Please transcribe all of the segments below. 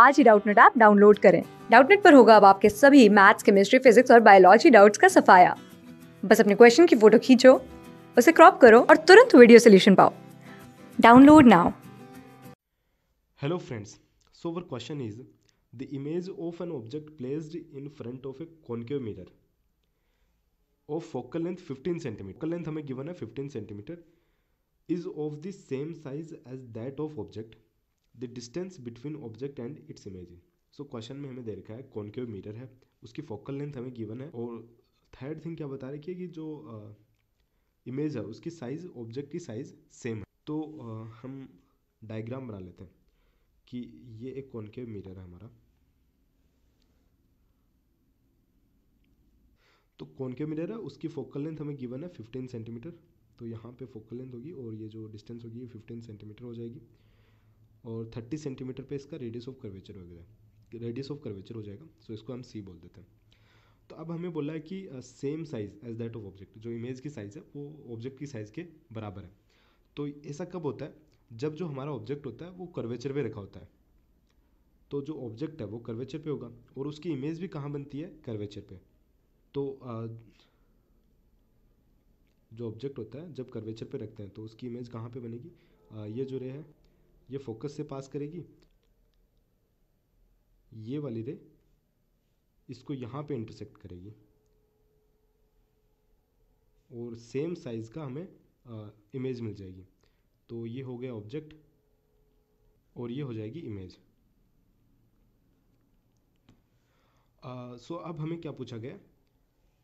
आज ही Doubtnut app download करें डाउटनेट पर होगा अब आपके सभी मैथ्स केमिस्ट्री फिजिक्स और बायोलॉजी डाउट्स का सफाया बस अपने क्वेश्चन की फोटो खींचो उसे क्रॉप करो और तुरंत वीडियो सोल्यूशन पाओ download now hello friends so our question is the image of an object placed in front of a concave mirror of focal length 15 centimetre focal length हमें given है 15 centimetre is of the same size as that of object the distance between object and its image so question में हमें दे रखा है concave mirror है उसकी focal length हमें given है और थर्ड थिंग क्या बता रखी है कि जो इमेज है उसकी साइज ऑब्जेक्ट की साइज सेम है तो आ, हम डायग्राम बना लेते हैं कि ये एक कॉनकेव मीटर है हमारा तो कॉनकेव मीटर है उसकी फोकल लेंथ हमें गिवन है फिफ्टीन सेंटीमीटर तो यहाँ पे फोकल लेंथ होगी और ये जो डिस्टेंस होगी ये फिफ्टीन सेंटीमीटर हो जाएगी और थर्टी सेंटीमीटर पे इसका रेडियस ऑफ कर्वेचर हो गया रेडियस ऑफ कर्वेचर हो जाएगा सो इसको हम सी बोल देते हैं तो अब हमें बोला है कि same size as that of object जो इमेज की साइज़ है वो ऑब्जेक्ट की साइज़ के बराबर है तो ऐसा कब होता है जब जो हमारा ऑब्जेक्ट होता है वो कर्वेचर पे रखा होता है तो जो ऑब्जेक्ट है वो कर्वेचर पे होगा और उसकी इमेज भी कहाँ बनती है कर्वेचर पे तो आ, uh, जो ऑब्जेक्ट होता है जब कर्वेचर पे रखते हैं तो उसकी इमेज कहाँ पे बनेगी आ, uh, ये जो रे है ये फोकस से पास करेगी ये वाली रे इसको यहाँ पे इंटरसेक्ट करेगी और सेम साइज़ का हमें आ, इमेज मिल जाएगी तो ये हो गया ऑब्जेक्ट और ये हो जाएगी इमेज uh, सो अब हमें क्या पूछा गया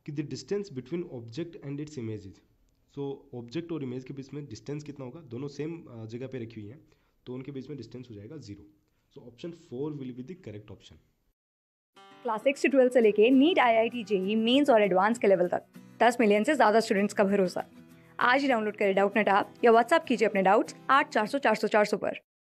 कि the distance between object and its image is so object और इमेज के बीच में डिस्टेंस कितना होगा दोनों सेम जगह पे रखी हुई हैं तो उनके बीच में डिस्टेंस हो जाएगा zero so option four will be the correct option class six से ट्वेल्थ से लेके NEET I I T JEE mains और एडवांस के लेवल तक दस मिलियन से ज़्यादा स्टूडेंट्स का भरोसा आज ही डाउनलोड करें डाउट नेट आप या व्हाट्सअप कीजिए अपने डाउट्स आठ चार सौ चार सौ चार सौ पर